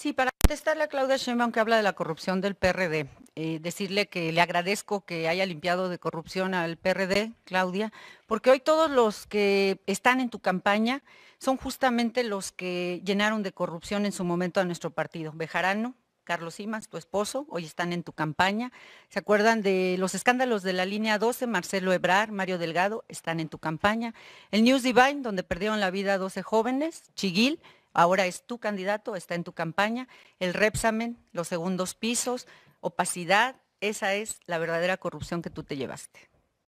Sí, para contestarle a Claudia Sheinbaum que habla de la corrupción del PRD, eh, decirle que le agradezco que haya limpiado de corrupción al PRD, Claudia, porque hoy todos los que están en tu campaña son justamente los que llenaron de corrupción en su momento a nuestro partido. Bejarano, Carlos Simas, tu esposo, hoy están en tu campaña. ¿Se acuerdan de los escándalos de la línea 12? Marcelo Ebrar, Mario Delgado, están en tu campaña. El News Divine, donde perdieron la vida 12 jóvenes, Chiguil, Ahora es tu candidato, está en tu campaña, el Repsamen, los segundos pisos, opacidad, esa es la verdadera corrupción que tú te llevaste.